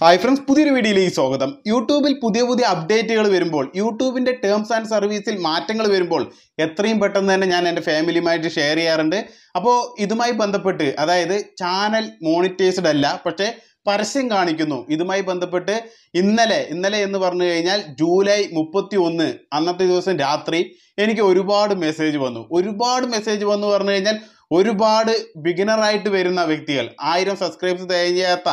hi friends പുതിയൊരു വീഡിയോയിലേക്ക് സ്വാഗതം യൂട്യൂബിൽ പുതിയ പുതിയ അപ്ഡേറ്റുകൾ വരുമ്പോൾ യൂട്യൂബിൻ്റെ ടേംസ് ആൻഡ് സർവീസിൽ മാറ്റങ്ങൾ വരുമ്പോൾ എത്രയും പെട്ടെന്ന് തന്നെ ഞാൻ എൻ്റെ ഫാമിലിയുമായിട്ട് ഷെയർ ചെയ്യാറുണ്ട് അപ്പോൾ ഇതുമായി ബന്ധപ്പെട്ട് അതായത് ചാനൽ മോണിറ്റൈസ്ഡ് അല്ല പക്ഷേ പരസ്യം കാണിക്കുന്നു ഇതുമായി ബന്ധപ്പെട്ട് ഇന്നലെ ഇന്നലെ എന്ന് പറഞ്ഞു കഴിഞ്ഞാൽ ജൂലൈ മുപ്പത്തി ഒന്ന് അന്നത്തെ ദിവസം രാത്രി എനിക്ക് ഒരുപാട് മെസ്സേജ് വന്നു ഒരുപാട് മെസ്സേജ് വന്നു പറഞ്ഞു കഴിഞ്ഞാൽ ഒരുപാട് ബിഗിനറായിട്ട് വരുന്ന വ്യക്തികൾ ആയിരം സബ്സ്ക്രൈബ്സ് തികയാത്ത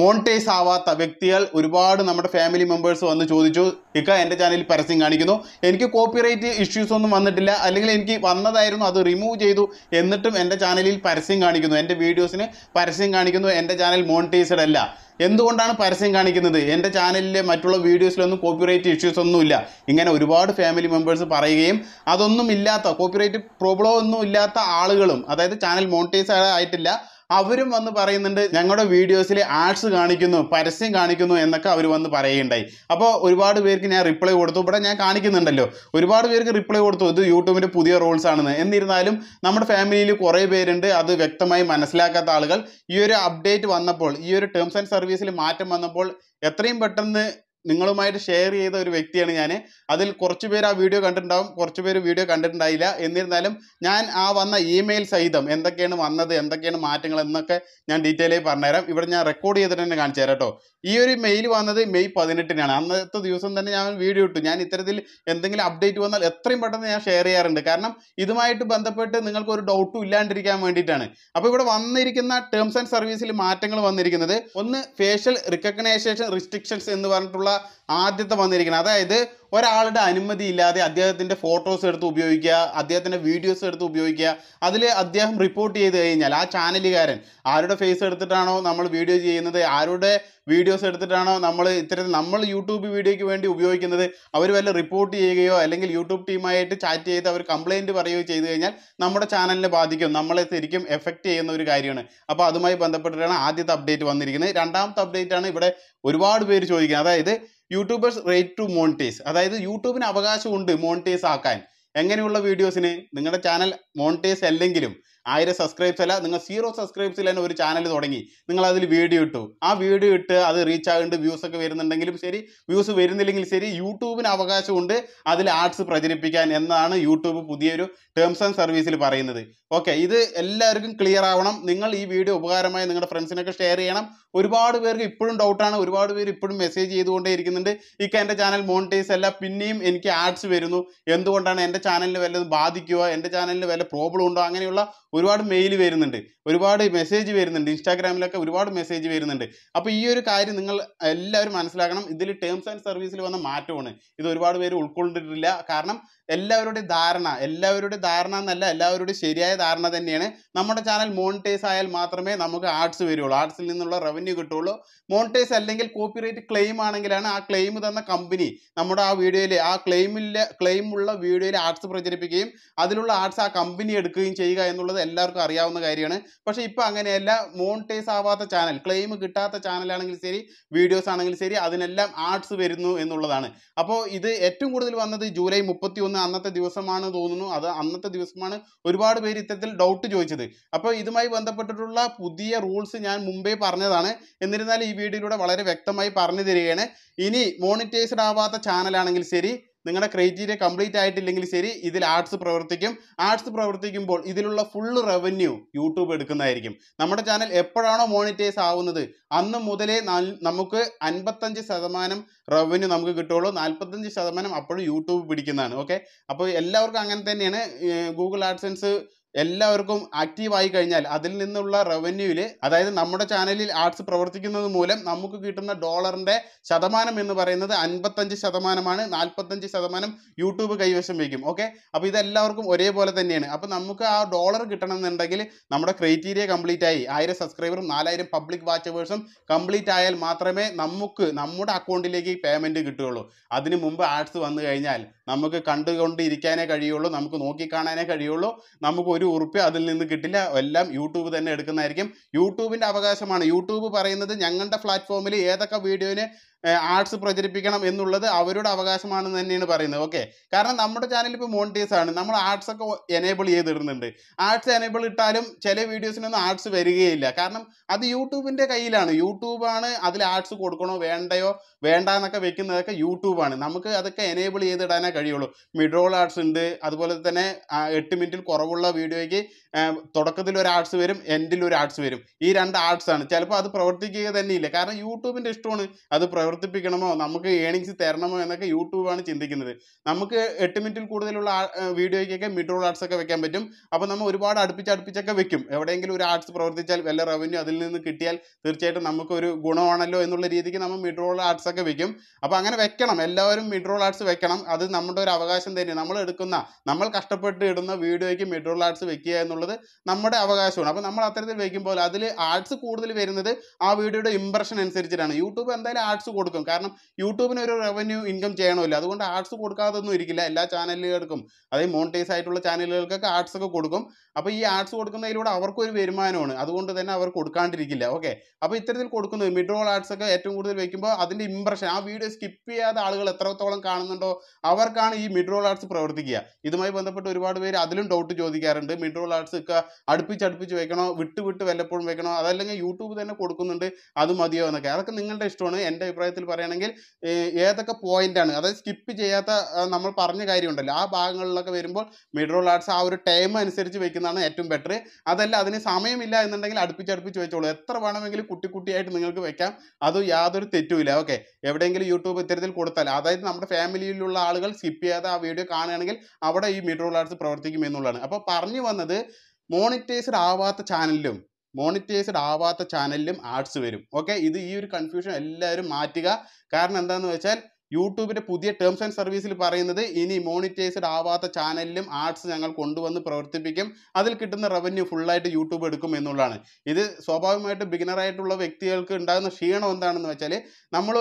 മോണിറ്റൈസ് ആവാത്ത വ്യക്തികൾ ഒരുപാട് നമ്മുടെ ഫാമിലി മെമ്പേഴ്സ് വന്ന് ചോദിച്ചു ഇക്ക എൻ്റെ ചാനലിൽ പരസ്യം കാണിക്കുന്നു എനിക്ക് കോപ്പിറൈറ്റ് ഇഷ്യൂസ് ഒന്നും വന്നിട്ടില്ല അല്ലെങ്കിൽ എനിക്ക് വന്നതായിരുന്നു അത് റിമൂവ് ചെയ്തു എന്നിട്ടും എൻ്റെ ചാനലിൽ പരസ്യം കാണിക്കുന്നു എൻ്റെ വീഡിയോസിന് പരസ്യം കാണിക്കുന്നു എൻ്റെ ചാനൽ മോണിറ്റൈസ്ഡ് അല്ല എന്തുകൊണ്ടാണ് പരസ്യം കാണിക്കുന്നത് എൻ്റെ ചാനലിലെ മറ്റുള്ള വീഡിയോസിലൊന്നും കോപ്പിറൈറ്റ് ഇഷ്യൂസ് ഒന്നുമില്ല ഇങ്ങനെ ഒരുപാട് ഫാമിലി മെമ്പേഴ്സ് പറയുകയും അതൊന്നും ഇല്ലാത്ത കോപ്പിറൈറ്റ് പ്രോബ്ലം ഒന്നും ഇല്ലാത്ത ആളുകളും അതായത് ചാനൽ മോണിറ്റൈസ് ആയിട്ടില്ല അവരും വന്ന് പറയുന്നുണ്ട് ഞങ്ങളുടെ വീഡിയോസിൽ ആഡ്സ് കാണിക്കുന്നു പരസ്യം കാണിക്കുന്നു എന്നൊക്കെ അവർ വന്ന് പറയുകയുണ്ടായി അപ്പോൾ ഒരുപാട് പേർക്ക് ഞാൻ റിപ്ലൈ കൊടുത്തു ഇവിടെ ഞാൻ കാണിക്കുന്നുണ്ടല്ലോ ഒരുപാട് പേർക്ക് റിപ്ലൈ കൊടുത്തു ഇത് യൂട്യൂബിൻ്റെ പുതിയ റൂൾസ് ആണെന്ന് എന്നിരുന്നാലും നമ്മുടെ ഫാമിലിയിൽ കുറേ പേരുണ്ട് അത് വ്യക്തമായി മനസ്സിലാക്കാത്ത ആളുകൾ ഈ ഒരു അപ്ഡേറ്റ് വന്നപ്പോൾ ഈ ഒരു ടേംസ് ആൻഡ് സർവീസിൽ മാറ്റം വന്നപ്പോൾ എത്രയും പെട്ടെന്ന് നിങ്ങളുമായിട്ട് ഷെയർ ചെയ്ത ഒരു വ്യക്തിയാണ് ഞാൻ അതിൽ കുറച്ച് പേർ ആ വീഡിയോ കണ്ടിട്ടുണ്ടാവും കുറച്ച് പേര് വീഡിയോ കണ്ടിട്ടുണ്ടായില്ല എന്നിരുന്നാലും ഞാൻ ആ വന്ന ഇമെയിൽ സഹിതം എന്തൊക്കെയാണ് വന്നത് എന്തൊക്കെയാണ് മാറ്റങ്ങൾ എന്നൊക്കെ ഞാൻ ഡീറ്റെയിൽ ആയി പറഞ്ഞുതരാം ഇവിടെ ഞാൻ റെക്കോർഡ് ചെയ്തിട്ട് തന്നെ കാണിച്ചു തരാം കേട്ടോ ഈ ഒരു മെയിൽ വന്നത് മെയ് പതിനെട്ടിനാണ് അന്നത്തെ ദിവസം തന്നെ ഞാൻ വീഡിയോ ഇട്ടു ഞാൻ ഇത്തരത്തിൽ എന്തെങ്കിലും അപ്ഡേറ്റ് വന്നാൽ എത്രയും പെട്ടെന്ന് ഞാൻ ഷെയർ ചെയ്യാറുണ്ട് കാരണം ഇതുമായിട്ട് ബന്ധപ്പെട്ട് നിങ്ങൾക്ക് ഒരു ഡൗട്ടും ഇല്ലാണ്ടിരിക്കാൻ വേണ്ടിയിട്ടാണ് അപ്പോൾ ഇവിടെ വന്നിരിക്കുന്ന ടേംസ് ആൻഡ് സർവീസിൽ മാറ്റങ്ങൾ വന്നിരിക്കുന്നത് ഒന്ന് ഫേഷ്യൽ റിക്കഗ്നൈസേഷൻ റിസ്ട്രിക്ഷൻസ് എന്ന് പറഞ്ഞിട്ടുള്ള ആദ്യത്തെ വന്നിരിക്കുന്നത് അതായത് ഒരാളുടെ അനുമതി ഇല്ലാതെ അദ്ദേഹത്തിൻ്റെ ഫോട്ടോസ് എടുത്ത് ഉപയോഗിക്കുക അദ്ദേഹത്തിൻ്റെ വീഡിയോസ് എടുത്ത് ഉപയോഗിക്കുക അതിൽ അദ്ദേഹം റിപ്പോർട്ട് ചെയ്ത് കഴിഞ്ഞാൽ ആ ചാനലുകാരൻ ആരുടെ ഫേസ് എടുത്തിട്ടാണോ നമ്മൾ വീഡിയോ ചെയ്യുന്നത് ആരുടെ വീഡിയോസ് എടുത്തിട്ടാണോ നമ്മൾ ഇത്തരത്തിൽ നമ്മൾ യൂട്യൂബ് വീഡിയോയ്ക്ക് വേണ്ടി ഉപയോഗിക്കുന്നത് അവർ വല്ല റിപ്പോർട്ട് ചെയ്യുകയോ അല്ലെങ്കിൽ യൂട്യൂബ് ടീമായിട്ട് ചാറ്റ് ചെയ്ത് അവർ കംപ്ലയിൻറ്റ് പറയുകയോ ചെയ്തു കഴിഞ്ഞാൽ നമ്മുടെ ചാനലിനെ ബാധിക്കും നമ്മളെ ശരിക്കും എഫക്റ്റ് ചെയ്യുന്ന ഒരു കാര്യമാണ് അപ്പോൾ അതുമായി ബന്ധപ്പെട്ടിട്ടാണ് ആദ്യത്തെ അപ്ഡേറ്റ് വന്നിരിക്കുന്നത് രണ്ടാമത്തെ അപ്ഡേറ്റ് ആണ് ഇവിടെ ഒരുപാട് പേര് ചോദിക്കുന്നത് അതായത് യൂട്യൂബേഴ്സ് റേറ്റ് ടു മോണിറ്റൈസ് അതായത് യൂട്യൂബിന് അവകാശമുണ്ട് മോണിറ്റൈസ് ആക്കാൻ എങ്ങനെയുള്ള വീഡിയോസിന് നിങ്ങളുടെ ചാനൽ മോണിറ്റൈസ് അല്ലെങ്കിലും ആയിരം സബ്സ്ക്രൈബ്സ് അല്ല നിങ്ങൾ സീറോ സബ്സ്ക്രൈബ്സ് തന്നെ ഒരു ചാനൽ തുടങ്ങി നിങ്ങൾ അതിൽ വീഡിയോ ഇട്ടു ആ വീഡിയോ ഇട്ട് അത് റീച്ച് ആകുന്നുണ്ട് വ്യൂസ് ഒക്കെ വരുന്നുണ്ടെങ്കിലും ശരി വ്യൂസ് വരുന്നില്ലെങ്കിൽ ശരി യൂട്യൂബിന് അവകാശമുണ്ട് അതിൽ ആർട്സ് പ്രചരിപ്പിക്കാൻ എന്നാണ് യൂട്യൂബ് പുതിയൊരു ടേംസ് ആൻഡ് സർവീസിൽ പറയുന്നത് ഓക്കെ ഇത് എല്ലാവർക്കും ക്ലിയർ ആവണം നിങ്ങൾ ഈ വീഡിയോ ഉപകാരമായി നിങ്ങളുടെ ഫ്രണ്ട്സിനൊക്കെ ഷെയർ ചെയ്യണം ഒരുപാട് പേർക്ക് ഇപ്പോഴും ഡൗട്ടാണ് ഒരുപാട് പേര് ഇപ്പോഴും മെസ്സേജ് ചെയ്തുകൊണ്ടേയിരിക്കുന്നുണ്ട് ഈ ഇക്ക എൻ്റെ ചാനൽ മോണിറ്റൈസ് അല്ല പിന്നെയും എനിക്ക് ആഡ്സ് വരുന്നു എന്തുകൊണ്ടാണ് എൻ്റെ ചാനലിന് വല്ലതും ബാധിക്കുക എൻ്റെ ചാനലിന് വല്ല പ്രോബ്ലം ഉണ്ടോ അങ്ങനെയുള്ള ഒരുപാട് മെയിൽ വരുന്നുണ്ട് ഒരുപാട് മെസ്സേജ് വരുന്നുണ്ട് ഇൻസ്റ്റാഗ്രാമിലൊക്കെ ഒരുപാട് മെസ്സേജ് വരുന്നുണ്ട് അപ്പോൾ ഈ ഒരു കാര്യം നിങ്ങൾ എല്ലാവരും മനസ്സിലാക്കണം ഇതിൽ ടേംസ് ആൻഡ് സർവീസിൽ വന്ന മാറ്റമാണ് ഇത് ഒരുപാട് പേര് ഉൾക്കൊണ്ടിട്ടില്ല കാരണം എല്ലാവരുടെയും ധാരണ എല്ലാവരുടെ ധാരണ എന്നല്ല എല്ലാവരുടെയും ശരിയായ ധാരണ തന്നെയാണ് നമ്മുടെ ചാനൽ മോണിറ്റൈസ് ആയാൽ മാത്രമേ നമുക്ക് ആർട്സ് വരുള്ളൂ ആർട്സിൽ നിന്നുള്ള റവന്യൂ കിട്ടുള്ളൂ മോണിറ്റൈസ് അല്ലെങ്കിൽ കോപ്പിറൈറ്റ് ക്ലെയിം ആണെങ്കിലാണ് ആ ക്ലെയിം തന്ന കമ്പനി നമ്മുടെ ആ വീഡിയോയിൽ ആ ക്ലെയിമിലെ ക്ലെയിം ഉള്ള വീഡിയോയിൽ ആർട്സ് പ്രചരിപ്പിക്കുകയും അതിലുള്ള ആർട്സ് ആ കമ്പനി എടുക്കുകയും ചെയ്യുക എന്നുള്ളത് എല്ലാവർക്കും അറിയാവുന്ന കാര്യമാണ് പക്ഷേ ഇപ്പം അങ്ങനെയല്ല മോണിറ്റൈസ് ആവാത്ത ചാനൽ ക്ലെയിം കിട്ടാത്ത ചാനലാണെങ്കിൽ ശരി വീഡിയോസ് ആണെങ്കിൽ ശരി അതിനെല്ലാം ആർട്സ് വരുന്നു എന്നുള്ളതാണ് അപ്പോൾ ഇത് ഏറ്റവും കൂടുതൽ വന്നത് ജൂലൈ മുപ്പത്തി അന്നത്തെ ദിവസമാണ് തോന്നുന്നു അത് അന്നത്തെ ദിവസമാണ് ഒരുപാട് പേര് ഇത്തരത്തിൽ ഡൗട്ട് ചോദിച്ചത് അപ്പോൾ ഇതുമായി ബന്ധപ്പെട്ടിട്ടുള്ള പുതിയ റൂൾസ് ഞാൻ മുമ്പേ പറഞ്ഞതാണ് എന്നിരുന്നാൽ ഈ വീഡിയോയിലൂടെ വളരെ വ്യക്തമായി പറഞ്ഞു തരികയാണ് ഇനി മോണിറ്റൈസ്ഡ് ആവാത്ത ചാനലാണെങ്കിൽ ശരി നിങ്ങളുടെ ക്രൈറ്റീരിയ കംപ്ലീറ്റ് ആയിട്ടില്ലെങ്കിൽ ശരി ഇതിൽ ആർട്സ് പ്രവർത്തിക്കും ആർട്സ് പ്രവർത്തിക്കുമ്പോൾ ഇതിലുള്ള ഫുൾ റവന്യൂ യൂട്യൂബ് എടുക്കുന്നതായിരിക്കും നമ്മുടെ ചാനൽ എപ്പോഴാണോ മോണിറ്റൈസ് ആവുന്നത് അന്ന് മുതലേ നമുക്ക് അൻപത്തഞ്ച് ശതമാനം റവന്യൂ നമുക്ക് കിട്ടുകയുള്ളൂ നാൽപ്പത്തഞ്ച് ശതമാനം അപ്പോഴും യൂട്യൂബ് പിടിക്കുന്നതാണ് ഓക്കെ അപ്പോൾ എല്ലാവർക്കും അങ്ങനെ തന്നെയാണ് ഗൂഗിൾ ആഡ്സെൻസ് എല്ലാവർക്കും ആക്റ്റീവ് ആയി കഴിഞ്ഞാൽ അതിൽ നിന്നുള്ള റവന്യൂവിൽ അതായത് നമ്മുടെ ചാനലിൽ ആർട്സ് പ്രവർത്തിക്കുന്നത് മൂലം നമുക്ക് കിട്ടുന്ന ഡോളറിൻ്റെ ശതമാനം എന്ന് പറയുന്നത് അൻപത്തഞ്ച് ശതമാനമാണ് നാൽപ്പത്തഞ്ച് ശതമാനം യൂട്യൂബ് കൈവശം വയ്ക്കും ഓക്കെ അപ്പോൾ ഇതെല്ലാവർക്കും ഒരേപോലെ തന്നെയാണ് അപ്പോൾ നമുക്ക് ആ ഡോളർ കിട്ടണം എന്നുണ്ടെങ്കിൽ നമ്മുടെ ക്രൈറ്റീരിയ കംപ്ലീറ്റ് ആയി ആയിരം സബ്സ്ക്രൈബറും നാലായിരം പബ്ലിക് വാച്ചവേഴ്സും കംപ്ലീറ്റ് ആയാൽ മാത്രമേ നമുക്ക് നമ്മുടെ അക്കൗണ്ടിലേക്ക് പേയ്മെൻറ്റ് കിട്ടുകയുള്ളൂ അതിന് മുമ്പ് ആർട്സ് വന്നു കഴിഞ്ഞാൽ നമുക്ക് കണ്ടുകൊണ്ടിരിക്കാനേ കഴിയുള്ളൂ നമുക്ക് നോക്കിക്കാണാനേ കഴിയുള്ളൂ നമുക്ക് ഒരു ഒരു ഉറുപ്പ് അതിൽ നിന്ന് കിട്ടില്ല എല്ലാം യൂട്യൂബ് തന്നെ എടുക്കുന്നതായിരിക്കും യൂട്യൂബിൻ്റെ അവകാശമാണ് യൂട്യൂബ് പറയുന്നത് ഞങ്ങളുടെ പ്ലാറ്റ്ഫോമിൽ ഏതൊക്കെ വീഡിയോയിന് ആർട്സ് പ്രചരിപ്പിക്കണം എന്നുള്ളത് അവരുടെ അവകാശമാണെന്ന് തന്നെയാണ് പറയുന്നത് ഓക്കെ കാരണം നമ്മുടെ ചാനൽ ഇപ്പോൾ മോണിറ്റൈസ് ആണ് നമ്മൾ ആർട്സ് ഒക്കെ എനേബിൾ ചെയ്തിടുന്നുണ്ട് ആർട്സ് എനേബിൾ ഇട്ടാലും ചില വീഡിയോസിനൊന്നും ആർട്സ് വരികയില്ല കാരണം അത് യൂട്യൂബിൻ്റെ കയ്യിലാണ് യൂട്യൂബാണ് അതിൽ ആർട്സ് കൊടുക്കണോ വേണ്ടയോ വേണ്ട എന്നൊക്കെ വെക്കുന്നതൊക്കെ യൂട്യൂബാണ് നമുക്ക് അതൊക്കെ എനേബിൾ ചെയ്തിടാനേ കഴിയുള്ളൂ മിഡ്രോൾ ആർട്സ് ഉണ്ട് അതുപോലെ തന്നെ എട്ട് മിനിറ്റിൽ കുറവുള്ള വീഡിയോയ്ക്ക് തുടക്കത്തിൽ ഒരു ആർട്സ് വരും എൻഡിൽ ഒരു ആർട്സ് വരും ഈ രണ്ട് ആർട്സ് ആണ് ചിലപ്പോൾ അത് പ്രവർത്തിക്കുക തന്നെയില്ല കാരണം യൂട്യൂബിൻ്റെ ഇഷ്ടമാണ് അത് പ്രവർത്തി പ്രവർത്തിപ്പിക്കണമോ നമുക്ക് ഏണിങ്സ് തരണമോ എന്നൊക്കെ യൂട്യൂബാണ് ചിന്തിക്കുന്നത് നമുക്ക് എട്ട് മിനിറ്റിൽ കൂടുതലുള്ള വീഡിയോയ്ക്കൊക്കെ മിഡ് ആർട്സ് ഒക്കെ വെക്കാൻ പറ്റും അപ്പോൾ നമ്മൾ ഒരുപാട് അടുപ്പിച്ച് അടുപ്പിച്ചൊക്കെ വെക്കും എവിടെയെങ്കിലും ഒരു ആർട്സ് പ്രവർത്തിച്ചാൽ വല്ല റവന്യൂ അതിൽ നിന്ന് കിട്ടിയാൽ തീർച്ചയായിട്ടും നമുക്കൊരു ഗുണമാണല്ലോ എന്നുള്ള രീതിക്ക് നമ്മൾ മിഡ് ആർട്സ് ഒക്കെ വെക്കും അപ്പോൾ അങ്ങനെ വെക്കണം എല്ലാവരും മിഡ് ആർട്സ് വെക്കണം അത് നമ്മുടെ ഒരു അവകാശം തന്നെ നമ്മൾ എടുക്കുന്ന നമ്മൾ കഷ്ടപ്പെട്ട് ഇടുന്ന വീഡിയോയ്ക്ക് മിഡ് ആർട്സ് വെക്കുക എന്നുള്ളത് നമ്മുടെ അവകാശമാണ് അപ്പോൾ നമ്മൾ അത്തരത്തിൽ വെക്കുമ്പോൾ അതിൽ ആർട്സ് കൂടുതൽ വരുന്നത് ആ വീഡിയോയുടെ ഇമ്പ്രഷൻ അനുസരിച്ചിട്ടാണ് യൂട്യൂബ് എന്തായാലും ആർട്സ് കൊടുക്കും കാരണം യൂട്യൂബിന് ഒരു റവന്യൂ ഇൻകം ചെയ്യണമല്ലോ അതുകൊണ്ട് ആർട്സ് കൊടുക്കാതൊന്നും ഇരിക്കില്ല എല്ലാ ചാനലുകൾക്കും അതായത് മോണിറ്റൈസ് ആയിട്ടുള്ള ചാനലുകൾക്കൊക്കെ ആർട്സ് ഒക്കെ കൊടുക്കും അപ്പോൾ ഈ ആർട്സ് കൊടുക്കുന്നതിലൂടെ അവർക്കും ഒരു വരുമാനമാണ് അതുകൊണ്ട് തന്നെ അവർ കൊടുക്കാണ്ടിരിക്കില്ല ഓക്കെ അപ്പോൾ ഇത്തരത്തിൽ കൊടുക്കുന്നത് മിഡ് ആർട്സ് ഒക്കെ ഏറ്റവും കൂടുതൽ വയ്ക്കുമ്പോൾ അതിൻ്റെ ഇമ്പ്രഷൻ ആ വീഡിയോ സ്കിപ്പ് ചെയ്യാതെ ആളുകൾ എത്രത്തോളം കാണുന്നുണ്ടോ അവർക്കാണ് ഈ മിഡ് ആർട്സ് പ്രവർത്തിക്കുക ഇതുമായി ബന്ധപ്പെട്ട് ഒരുപാട് പേര് അതിലും ഡൗട്ട് ചോദിക്കാറുണ്ട് മിഡ് ആർട്സ് ഒക്കെ അടുപ്പിച്ചടുപ്പിച്ച് വെക്കണോ വിട്ട് വിട്ട് വല്ലപ്പോഴും വെക്കണോ അതല്ലെങ്കിൽ യൂട്യൂബ് തന്നെ കൊടുക്കുന്നുണ്ട് അത് മതിയോ എന്നൊക്കെ അതൊക്കെ നിങ്ങളുടെ ഇഷ്ടമാണ് എൻ്റെ അഭിപ്രായം അഭിപ്രായത്തിൽ പറയുകയാണെങ്കിൽ ഏതൊക്കെ പോയിന്റാണ് അതായത് സ്കിപ്പ് ചെയ്യാത്ത നമ്മൾ പറഞ്ഞ കാര്യമുണ്ടല്ലോ ആ ഭാഗങ്ങളിലൊക്കെ വരുമ്പോൾ മിഡ്രോൾ ആർട്സ് ആ ഒരു ടൈം അനുസരിച്ച് വെക്കുന്നതാണ് ഏറ്റവും ബെറ്റർ അതല്ല അതിന് സമയമില്ല എന്നുണ്ടെങ്കിൽ അടുപ്പിച്ചടുപ്പിച്ച് വെച്ചോളൂ എത്ര വേണമെങ്കിലും കുട്ടി കുട്ടിയായിട്ട് നിങ്ങൾക്ക് വെക്കാം അത് യാതൊരു തെറ്റുമില്ല ഓക്കെ എവിടെയെങ്കിലും യൂട്യൂബ് ഇത്തരത്തിൽ കൊടുത്താൽ അതായത് നമ്മുടെ ഫാമിലിയിലുള്ള ആളുകൾ സ്കിപ്പ് ചെയ്യാതെ ആ വീഡിയോ കാണുകയാണെങ്കിൽ അവിടെ ഈ മിഡ്രോൾ ആർട്സ് പ്രവർത്തിക്കും എന്നുള്ളതാണ് അപ്പോൾ പറഞ്ഞു വന്നത് മോണിറ്റൈസ്ഡ് ആവാത്ത ചാനലിലും മോണിറ്റൈസ്ഡ് ആവാത്ത ചാനലിലും ആഡ്സ് വരും ഓക്കെ ഇത് ഈ ഒരു കൺഫ്യൂഷൻ എല്ലാവരും മാറ്റുക കാരണം എന്താണെന്ന് വെച്ചാൽ യൂട്യൂബിൻ്റെ പുതിയ ടേംസ് ആൻഡ് സർവീസിൽ പറയുന്നത് ഇനി മോണിറ്റൈസ്ഡ് ആവാത്ത ചാനലിലും ആർട്സ് ഞങ്ങൾ കൊണ്ടുവന്ന് പ്രവർത്തിപ്പിക്കും അതിൽ കിട്ടുന്ന റവന്യൂ ഫുള്ളായിട്ട് യൂട്യൂബ് എടുക്കും എന്നുള്ളതാണ് ഇത് സ്വാഭാവികമായിട്ട് ബിഗിനറായിട്ടുള്ള വ്യക്തികൾക്ക് ഉണ്ടാകുന്ന ക്ഷീണം എന്താണെന്ന് വെച്ചാൽ നമ്മൾ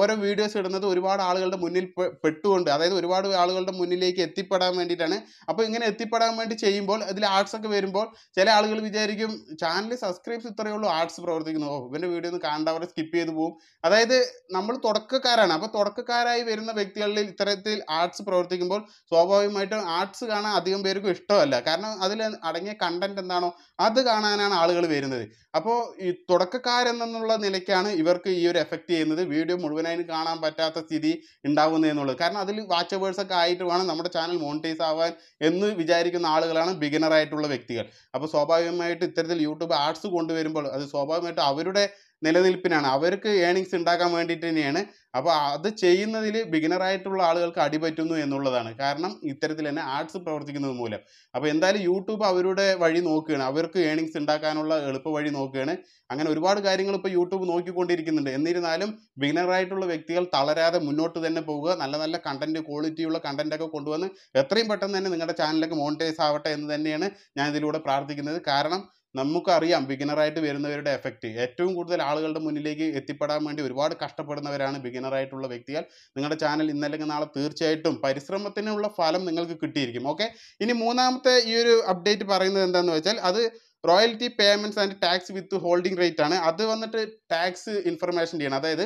ഓരോ വീഡിയോസ് ഇടുന്നത് ഒരുപാട് ആളുകളുടെ മുന്നിൽ പെട്ടുകൊണ്ട് അതായത് ഒരുപാട് ആളുകളുടെ മുന്നിലേക്ക് എത്തിപ്പെടാൻ വേണ്ടിയിട്ടാണ് അപ്പോൾ ഇങ്ങനെ എത്തിപ്പെടാൻ വേണ്ടി ചെയ്യുമ്പോൾ അതിൽ ആർട്സ് ഒക്കെ വരുമ്പോൾ ചില ആളുകൾ വിചാരിക്കും ചാനൽ സബ്സ്ക്രൈബ്സ് ഇത്രയേ ഉള്ളൂ ആർട്സ് പ്രവർത്തിക്കുന്നു ഓ ഇവൻ്റെ വീഡിയോ ഒന്ന് കാണാൻ സ്കിപ്പ് ചെയ്ത് പോകും അതായത് നമ്മൾ തുടക്കക്കാരാണ് അപ്പോൾ തുടക്ക തുടക്കക്കാരായി വരുന്ന വ്യക്തികളിൽ ഇത്തരത്തിൽ ആർട്സ് പ്രവർത്തിക്കുമ്പോൾ സ്വാഭാവികമായിട്ടും ആർട്സ് കാണാൻ അധികം പേർക്കും ഇഷ്ടമല്ല കാരണം അതിൽ അടങ്ങിയ കണ്ടന്റ് എന്താണോ അത് കാണാനാണ് ആളുകൾ വരുന്നത് അപ്പോൾ ഈ തുടക്കക്കാരെന്നുള്ള നിലയ്ക്കാണ് ഇവർക്ക് ഈ ഒരു എഫക്റ്റ് ചെയ്യുന്നത് വീഡിയോ മുഴുവനായിട്ട് കാണാൻ പറ്റാത്ത സ്ഥിതി ഉണ്ടാകുന്നതെന്നുള്ളത് കാരണം അതിൽ വാച്ച് ഒക്കെ ആയിട്ട് വേണം നമ്മുടെ ചാനൽ മോണിറ്റൈസ് ആവാൻ എന്ന് വിചാരിക്കുന്ന ആളുകളാണ് ബിഗിനർ ആയിട്ടുള്ള വ്യക്തികൾ അപ്പോൾ സ്വാഭാവികമായിട്ട് ഇത്തരത്തിൽ യൂട്യൂബ് ആർട്സ് കൊണ്ടുവരുമ്പോൾ അത് സ്വാഭാവികമായിട്ട് അവരുടെ നിലനിൽപ്പിനാണ് അവർക്ക് ഏണിങ്സ് ഉണ്ടാക്കാൻ വേണ്ടിയിട്ട് തന്നെയാണ് അപ്പോൾ അത് ചെയ്യുന്നതിൽ ബിഗിനറായിട്ടുള്ള ആളുകൾക്ക് അടിപറ്റുന്നു എന്നുള്ളതാണ് കാരണം ഇത്തരത്തിൽ തന്നെ ആർട്സ് പ്രവർത്തിക്കുന്നത് മൂലം അപ്പോൾ എന്തായാലും യൂട്യൂബ് അവരുടെ വഴി നോക്കുകയാണ് അവർക്ക് ഏണിങ്സ് ഉണ്ടാക്കാനുള്ള എളുപ്പ വഴി നോക്കുകയാണ് അങ്ങനെ ഒരുപാട് കാര്യങ്ങൾ ഇപ്പോൾ യൂട്യൂബ് നോക്കിക്കൊണ്ടിരിക്കുന്നുണ്ട് എന്നിരുന്നാലും ബിഗിനറായിട്ടുള്ള വ്യക്തികൾ തളരാതെ മുന്നോട്ട് തന്നെ പോവുക നല്ല നല്ല കണ്ടന്റ് ക്വാളിറ്റിയുള്ള ഒക്കെ കൊണ്ടുവന്ന് എത്രയും പെട്ടെന്ന് തന്നെ നിങ്ങളുടെ ചാനലൊക്കെ മോണിറ്റൈസ് ആവട്ടെ എന്ന് തന്നെയാണ് ഞാൻ ഇതിലൂടെ പ്രാർത്ഥിക്കുന്നത് കാരണം നമുക്കറിയാം ബിഗിനറായിട്ട് വരുന്നവരുടെ എഫക്റ്റ് ഏറ്റവും കൂടുതൽ ആളുകളുടെ മുന്നിലേക്ക് എത്തിപ്പെടാൻ വേണ്ടി ഒരുപാട് കഷ്ടപ്പെടുന്നവരാണ് ബിഗിനറായിട്ടുള്ള വ്യക്തികൾ നിങ്ങളുടെ ചാനൽ ഇന്നല്ലെങ്കിൽ നാളെ തീർച്ചയായിട്ടും പരിശ്രമത്തിനുള്ള ഫലം നിങ്ങൾക്ക് കിട്ടിയിരിക്കും ഓക്കെ ഇനി മൂന്നാമത്തെ ഈ ഒരു അപ്ഡേറ്റ് പറയുന്നത് എന്താണെന്ന് വെച്ചാൽ അത് royalty payments and tax withholding rate ആണ് അത് വന്നിട്ട് ടാക്സ് ഇൻഫർമേഷൻ ചെയ്യണം അതായത്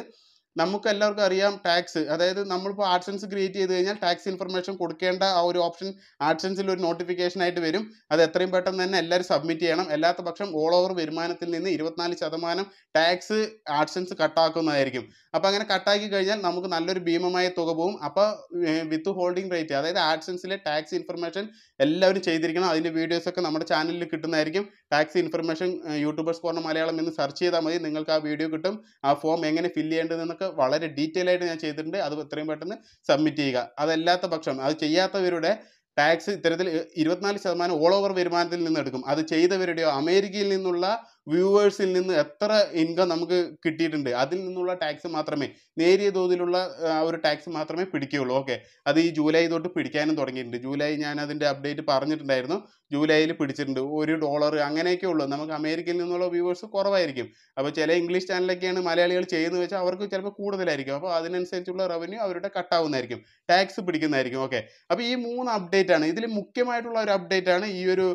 നമുക്ക് എല്ലാവർക്കും അറിയാം ടാക്സ് അതായത് നമ്മളിപ്പോൾ ആഡ്സൻസ് ക്രിയേറ്റ് ചെയ്ത് കഴിഞ്ഞാൽ ടാക്സ് ഇൻഫർമേഷൻ കൊടുക്കേണ്ട ആ ഒരു ഓപ്ഷൻ ആഡ്സൻസിൽ ഒരു നോട്ടിഫിക്കേഷൻ ആയിട്ട് വരും അത് എത്രയും പെട്ടെന്ന് തന്നെ എല്ലാവരും സബ്മിറ്റ് ചെയ്യണം അല്ലാത്ത പക്ഷം ഓൾ ഓവർ വരുമാനത്തിൽ നിന്ന് ഇരുപത്തിനാല് ശതമാനം ടാക്സ് ആഡ്സൻസ് കട്ടാക്കുന്നതായിരിക്കും അപ്പോൾ അങ്ങനെ കട്ടാക്കി കഴിഞ്ഞാൽ നമുക്ക് നല്ലൊരു ഭീമമായ തുക പോകും അപ്പോൾ വിത്ത് ഹോൾഡിംഗ് റേറ്റ് അതായത് ആഡ്സൻസിലെ ടാക്സ് ഇൻഫർമേഷൻ എല്ലാവരും ചെയ്തിരിക്കണം അതിൻ്റെ വീഡിയോസൊക്കെ നമ്മുടെ ചാനലിൽ കിട്ടുന്നതായിരിക്കും tax information YouTubers corner Malayalam എന്ന് സെർച്ച് ചെയ്താൽ മതി നിങ്ങൾക്ക് ആ വീഡിയോ കിട്ടും ആ ഫോം എങ്ങനെ ഫില്ല് ചെയ്യേണ്ടതെന്നൊക്കെ അതൊക്കെ വളരെ ഡീറ്റെയിൽ ആയിട്ട് ഞാൻ ചെയ്തിട്ടുണ്ട് അത് എത്രയും പെട്ടെന്ന് സബ്മിറ്റ് ചെയ്യുക അതല്ലാത്ത പക്ഷം അത് ചെയ്യാത്തവരുടെ ടാക്സ് ഇത്തരത്തിൽ ഇരുപത്തിനാല് ശതമാനം ഓൾ ഓവർ വരുമാനത്തിൽ നിന്ന് എടുക്കും അത് ചെയ്തവരുടെയോ അമേരിക്കയിൽ നിന്നുള്ള വ്യൂവേഴ്സിൽ നിന്ന് എത്ര ഇൻകം നമുക്ക് കിട്ടിയിട്ടുണ്ട് അതിൽ നിന്നുള്ള ടാക്സ് മാത്രമേ നേരിയ തോതിലുള്ള ഒരു ടാക്സ് മാത്രമേ പിടിക്കുകയുള്ളൂ ഓക്കെ അത് ഈ ജൂലൈ തൊട്ട് പിടിക്കാനും തുടങ്ങിയിട്ടുണ്ട് ജൂലൈ ഞാൻ അതിൻ്റെ അപ്ഡേറ്റ് പറഞ്ഞിട്ടുണ്ടായിരുന്നു ജൂലൈയിൽ പിടിച്ചിട്ടുണ്ട് ഒരു ഡോളർ അങ്ങനെയൊക്കെ ഉള്ളൂ നമുക്ക് അമേരിക്കയിൽ നിന്നുള്ള വ്യൂവേഴ്സ് കുറവായിരിക്കും അപ്പോൾ ചില ഇംഗ്ലീഷ് ചാനലൊക്കെയാണ് മലയാളികൾ ചെയ്യുന്നത് വെച്ചാൽ അവർക്ക് ചിലപ്പോൾ കൂടുതലായിരിക്കും അപ്പോൾ അതിനനുസരിച്ചുള്ള റവന്യൂ അവരുടെ കട്ടാവുന്നതായിരിക്കും ടാക്സ് പിടിക്കുന്നതായിരിക്കും ഓക്കെ അപ്പോൾ ഈ മൂന്ന് അപ്ഡേറ്റ് ആണ് ഇതിൽ മുഖ്യമായിട്ടുള്ള ഒരു അപ്ഡേറ്റ് ആണ് ഈ ഒരു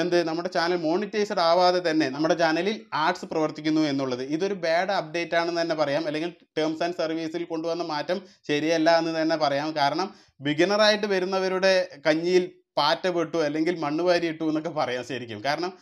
എന്ത് നമ്മുടെ ചാനൽ മോണിറ്റൈസ്ഡ് ആവാതെ തന്നെ നമ്മുടെ ചാനലിൽ ആഡ്സ് പ്രവർത്തിക്കുന്നു എന്നുള്ളത് ഇതൊരു ബാഡ് അപ്ഡേറ്റ് ആണെന്ന് തന്നെ പറയാം അല്ലെങ്കിൽ ടേംസ് ആൻഡ് സർവീസിൽ കൊണ്ടുവന്ന മാറ്റം ശരിയല്ല എന്ന് തന്നെ പറയാം കാരണം ബിഗിനറായിട്ട് വരുന്നവരുടെ കഞ്ഞിയിൽ പാറ്റ പെട്ടു അല്ലെങ്കിൽ മണ്ണ് ഇട്ടു എന്നൊക്കെ പറയാം ശരിക്കും കാരണം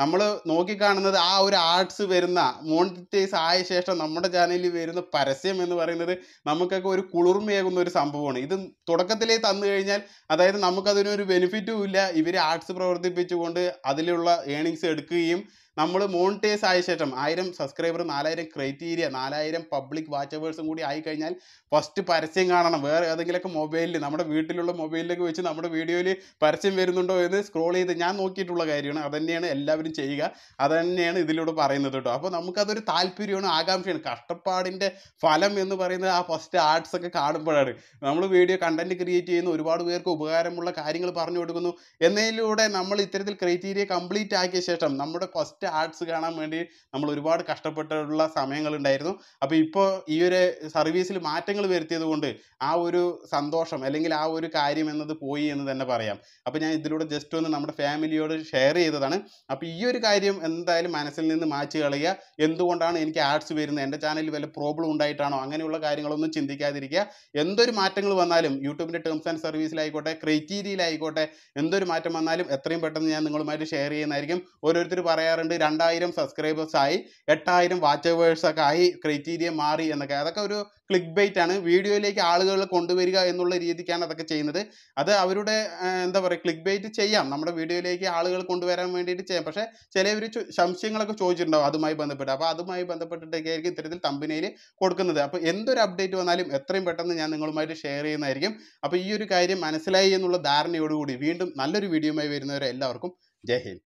നമ്മൾ നോക്കിക്കാണുന്നത് ആ ഒരു ആർട്സ് വരുന്ന മോണിറ്റൈസ് ആയ ശേഷം നമ്മുടെ ചാനലിൽ വരുന്ന പരസ്യം എന്ന് പറയുന്നത് നമുക്കൊക്കെ ഒരു കുളിർമയേകുന്ന ഒരു സംഭവമാണ് ഇത് തുടക്കത്തിലേ തന്നു കഴിഞ്ഞാൽ അതായത് നമുക്കതിനൊരു ബെനിഫിറ്റും ഇല്ല ഇവർ ആർട്സ് പ്രവർത്തിപ്പിച്ചുകൊണ്ട് അതിലുള്ള ഏണിങ്സ് എടുക്കുകയും നമ്മൾ മോണിറ്റൈസ് ആയ ശേഷം ആയിരം സബ്സ്ക്രൈബർ നാലായിരം ക്രൈറ്റീരിയ നാലായിരം പബ്ലിക് വാച്ചവേഴ്സും കൂടി ആയി കഴിഞ്ഞാൽ ഫസ്റ്റ് പരസ്യം കാണണം വേറെ ഏതെങ്കിലുമൊക്കെ മൊബൈലിൽ നമ്മുടെ വീട്ടിലുള്ള മൊബൈലിലേക്ക് വെച്ച് നമ്മുടെ വീഡിയോയിൽ പരസ്യം വരുന്നുണ്ടോ എന്ന് സ്ക്രോൾ ചെയ്ത് ഞാൻ നോക്കിയിട്ടുള്ള കാര്യമാണ് അതുതന്നെയാണ് എല്ലാവരും ചെയ്യുക തന്നെയാണ് ഇതിലൂടെ പറയുന്നത് കേട്ടോ അപ്പോൾ നമുക്കതൊരു താല്പര്യമാണ് ആകാംക്ഷയാണ് കഷ്ടപ്പാടിൻ്റെ ഫലം എന്ന് പറയുന്നത് ആ ഫസ്റ്റ് ആർട്സ് ഒക്കെ കാണുമ്പോഴാണ് നമ്മൾ വീഡിയോ കണ്ടന്റ് ക്രിയേറ്റ് ചെയ്യുന്ന ഒരുപാട് പേർക്ക് ഉപകാരമുള്ള കാര്യങ്ങൾ പറഞ്ഞു കൊടുക്കുന്നു എന്നതിലൂടെ നമ്മൾ ഇത്തരത്തിൽ ക്രൈറ്റീരിയ കംപ്ലീറ്റ് ആക്കിയ ശേഷം നമ്മുടെ ഫസ്റ്റ് ആർട്സ് കാണാൻ വേണ്ടി നമ്മൾ ഒരുപാട് കഷ്ടപ്പെട്ടുള്ള സമയങ്ങളുണ്ടായിരുന്നു അപ്പോൾ ഇപ്പോൾ ഈ ഒരു സർവീസിൽ മാറ്റങ്ങൾ വരുത്തിയത് കൊണ്ട് ആ ഒരു സന്തോഷം അല്ലെങ്കിൽ ആ ഒരു കാര്യം എന്നത് പോയി എന്ന് തന്നെ പറയാം അപ്പോൾ ഞാൻ ഇതിലൂടെ ജസ്റ്റ് ഒന്ന് നമ്മുടെ ഫാമിലിയോട് ഷെയർ ചെയ്തതാണ് അപ്പോൾ ഈ ഒരു കാര്യം എന്തായാലും മനസ്സിൽ നിന്ന് മാറ്റി കളയുക എന്തുകൊണ്ടാണ് എനിക്ക് ആർട്സ് വരുന്നത് എൻ്റെ ചാനലിൽ വല്ല പ്രോബ്ലം ഉണ്ടായിട്ടാണോ അങ്ങനെയുള്ള കാര്യങ്ങളൊന്നും ചിന്തിക്കാതിരിക്കുക എന്തൊരു മാറ്റങ്ങൾ വന്നാലും യൂട്യൂബിൻ്റെ ടേംസ് ആൻഡ് സർവീസിലായിക്കോട്ടെ ക്രൈറ്റീരിയയിലായിക്കോട്ടെ എന്തൊരു മാറ്റം വന്നാലും എത്രയും പെട്ടെന്ന് ഞാൻ നിങ്ങളുമായിട്ട് ഷെയർ ചെയ്യുന്നതായിരിക്കും ഓരോരുത്തർ പറയാറുണ്ട് രണ്ടായിരം സബ്സ്ക്രൈബേഴ്സ് ആയി എട്ടായിരം വാച്ചേഴ്സ് ഒക്കെ ആയി ക്രൈറ്റീരിയ മാറി എന്നൊക്കെ അതൊക്കെ ഒരു ക്ലിക്ക് ബൈറ്റ് ആണ് വീഡിയോയിലേക്ക് ആളുകളെ കൊണ്ടുവരിക എന്നുള്ള രീതിക്കാണ് അതൊക്കെ ചെയ്യുന്നത് അത് അവരുടെ എന്താ പറയുക ക്ലിക്ക് ബൈറ്റ് ചെയ്യാം നമ്മുടെ വീഡിയോയിലേക്ക് ആളുകൾ കൊണ്ടുവരാൻ വേണ്ടിയിട്ട് ചെയ്യാം പക്ഷേ ചിലവർ സംശയങ്ങളൊക്കെ ചോദിച്ചിട്ടുണ്ടാവും അതുമായി ബന്ധപ്പെട്ട് അപ്പോൾ അതുമായി ബന്ധപ്പെട്ടിട്ടൊക്കെ ആയിരിക്കും ഇത്തരത്തിൽ തമ്പനിയിൽ കൊടുക്കുന്നത് അപ്പോൾ എന്തൊരു അപ്ഡേറ്റ് വന്നാലും എത്രയും പെട്ടെന്ന് ഞാൻ നിങ്ങളുമായിട്ട് ഷെയർ ചെയ്യുന്നതായിരിക്കും അപ്പോൾ ഈ ഒരു കാര്യം മനസ്സിലായി എന്നുള്ള ധാരണയോടുകൂടി വീണ്ടും നല്ലൊരു വീഡിയോയുമായി വരുന്നവരെ എല്ലാവർക്കും ജയ് ഹിന്ദ്